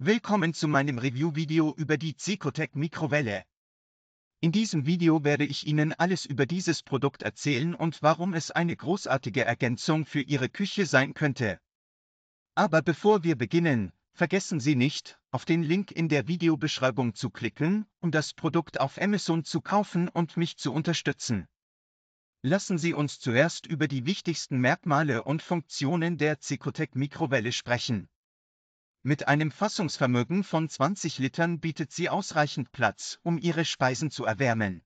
Willkommen zu meinem Review-Video über die Zecotec Mikrowelle. In diesem Video werde ich Ihnen alles über dieses Produkt erzählen und warum es eine großartige Ergänzung für Ihre Küche sein könnte. Aber bevor wir beginnen, vergessen Sie nicht, auf den Link in der Videobeschreibung zu klicken, um das Produkt auf Amazon zu kaufen und mich zu unterstützen. Lassen Sie uns zuerst über die wichtigsten Merkmale und Funktionen der Zecotec Mikrowelle sprechen. Mit einem Fassungsvermögen von 20 Litern bietet sie ausreichend Platz, um ihre Speisen zu erwärmen.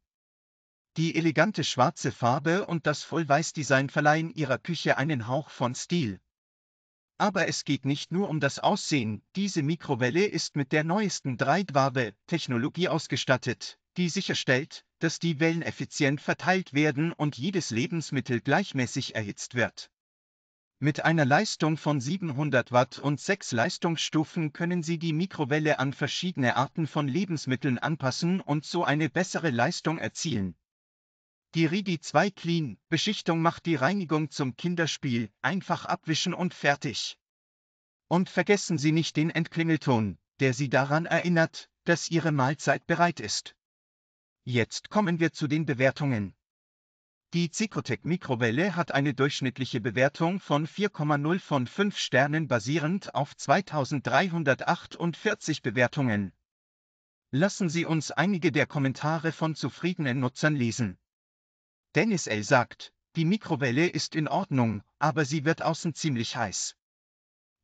Die elegante schwarze Farbe und das Vollweißdesign verleihen ihrer Küche einen Hauch von Stil. Aber es geht nicht nur um das Aussehen, diese Mikrowelle ist mit der neuesten 3-Dwabe-Technologie ausgestattet, die sicherstellt, dass die Wellen effizient verteilt werden und jedes Lebensmittel gleichmäßig erhitzt wird. Mit einer Leistung von 700 Watt und sechs Leistungsstufen können Sie die Mikrowelle an verschiedene Arten von Lebensmitteln anpassen und so eine bessere Leistung erzielen. Die Ridi 2 Clean Beschichtung macht die Reinigung zum Kinderspiel, einfach abwischen und fertig. Und vergessen Sie nicht den Entklingelton, der Sie daran erinnert, dass Ihre Mahlzeit bereit ist. Jetzt kommen wir zu den Bewertungen. Die Zikotec Mikrowelle hat eine durchschnittliche Bewertung von 4,0 von 5 Sternen basierend auf 2348 Bewertungen. Lassen Sie uns einige der Kommentare von zufriedenen Nutzern lesen. Dennis L. sagt, die Mikrowelle ist in Ordnung, aber sie wird außen ziemlich heiß.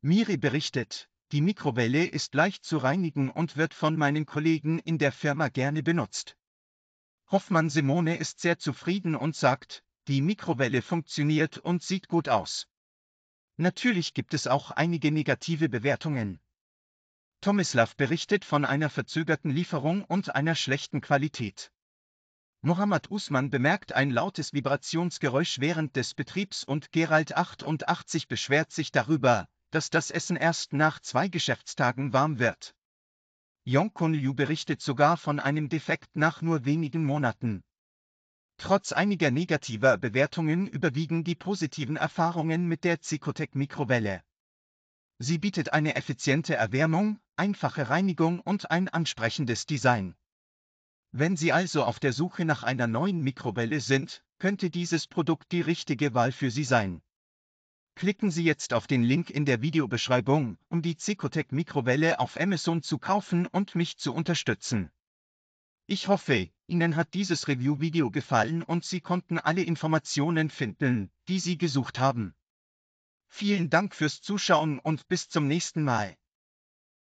Miri berichtet, die Mikrowelle ist leicht zu reinigen und wird von meinen Kollegen in der Firma gerne benutzt. Hoffmann Simone ist sehr zufrieden und sagt, die Mikrowelle funktioniert und sieht gut aus. Natürlich gibt es auch einige negative Bewertungen. Tomislav berichtet von einer verzögerten Lieferung und einer schlechten Qualität. Mohammad Usman bemerkt ein lautes Vibrationsgeräusch während des Betriebs und Gerald 88 beschwert sich darüber, dass das Essen erst nach zwei Geschäftstagen warm wird. Yong Kun Liu berichtet sogar von einem Defekt nach nur wenigen Monaten. Trotz einiger negativer Bewertungen überwiegen die positiven Erfahrungen mit der Zikotec-Mikrowelle. Sie bietet eine effiziente Erwärmung, einfache Reinigung und ein ansprechendes Design. Wenn Sie also auf der Suche nach einer neuen Mikrowelle sind, könnte dieses Produkt die richtige Wahl für Sie sein. Klicken Sie jetzt auf den Link in der Videobeschreibung, um die Zikotec Mikrowelle auf Amazon zu kaufen und mich zu unterstützen. Ich hoffe, Ihnen hat dieses Review-Video gefallen und Sie konnten alle Informationen finden, die Sie gesucht haben. Vielen Dank fürs Zuschauen und bis zum nächsten Mal.